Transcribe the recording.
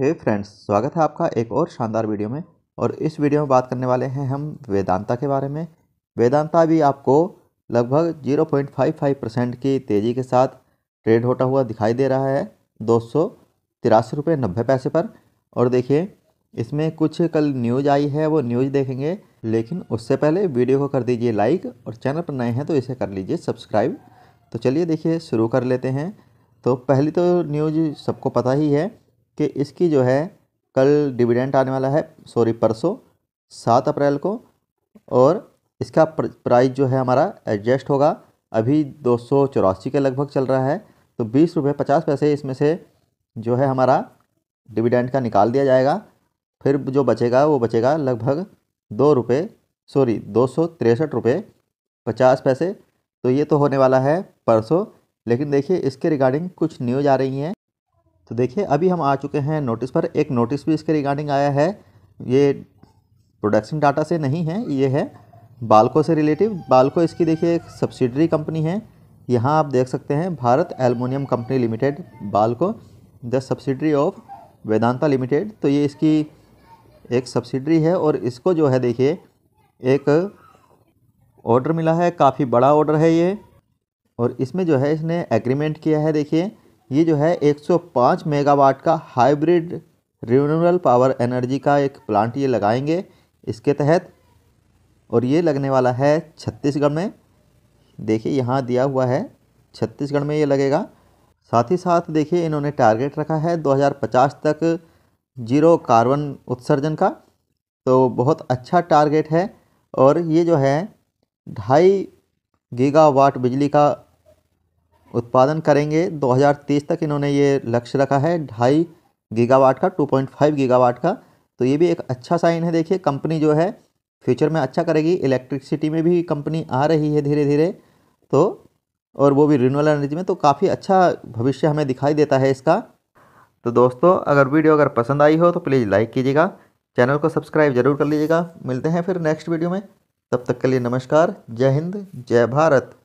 हे friends स्वागत है आपका एक और शानदार वीडियो में और इस वीडियो में बात करने वाले हैं हम वेदांता के बारे में वेदांता भी आपको लगभग 0.55 परसेंट की तेज़ी के साथ ट्रेड होता हुआ दिखाई दे रहा है दो सौ तिरासी रुपये नब्बे पैसे पर और देखिए इसमें कुछ कल न्यूज आई है वो न्यूज देखेंगे लेकिन उससे पहले वीडियो को कर दीजिए लाइक और चैनल पर नए हैं तो इसे कर लीजिए सब्सक्राइब तो चलिए देखिए शुरू कर लेते हैं तो पहली तो न्यूज सबको पता ही है कि इसकी जो है कल डिविडेंट आने वाला है सॉरी परसों सात अप्रैल को और इसका प्राइस जो है हमारा एडजस्ट होगा अभी दो सौ चौरासी के लगभग चल रहा है तो बीस रुपये पचास पैसे इसमें से जो है हमारा डिविडेंट का निकाल दिया जाएगा फिर जो बचेगा वो बचेगा लगभग दो रुपये सॉरी दो सौ तिरसठ रुपये पचास पैसे तो ये तो होने वाला है परसों लेकिन देखिए इसके रिगार्डिंग कुछ न्यूज आ रही हैं तो देखिए अभी हम आ चुके हैं नोटिस पर एक नोटिस भी इसके रिगार्डिंग आया है ये प्रोडक्शन डाटा से नहीं है ये है बालको से रिलेटिव बालको इसकी देखिए एक सब्सिडरी कंपनी है यहाँ आप देख सकते हैं Bharat aluminium company limited BALCO the subsidiary of Vedanta limited तो ये इसकी एक सब्सिडरी है और इसको जो है देखिए एक ऑर्डर मिला है काफ़ी बड़ा ऑर्डर है ये और इसमें जो है इसने एग्रीमेंट किया है देखिए ये जो है 105 मेगावाट का हाइब्रिड रिन्यूबल पावर एनर्जी का एक प्लांट ये लगाएंगे इसके तहत और ये लगने वाला है छत्तीसगढ़ में देखिए यहाँ दिया हुआ है छत्तीसगढ़ में ये लगेगा साथ ही साथ देखिए इन्होंने टारगेट रखा है 2050 तक जीरो कार्बन उत्सर्जन का तो बहुत अच्छा टारगेट है और ये जो है ढाई गीगावाट बिजली का उत्पादन करेंगे 2030 तक इन्होंने ये लक्ष्य रखा है ढाई गीगावाट का 2.5 गीगावाट का तो ये भी एक अच्छा साइन है देखिए कंपनी जो है फ्यूचर में अच्छा करेगी इलेक्ट्रिसिटी में भी कंपनी आ रही है धीरे धीरे तो और वो भी रिन्यूअल एनर्जी में तो काफ़ी अच्छा भविष्य हमें दिखाई देता है इसका तो दोस्तों अगर वीडियो अगर पसंद आई हो तो प्लीज़ लाइक कीजिएगा चैनल को सब्सक्राइब जरूर कर लीजिएगा मिलते हैं फिर नेक्स्ट वीडियो में तब तक के लिए नमस्कार जय हिंद जय भारत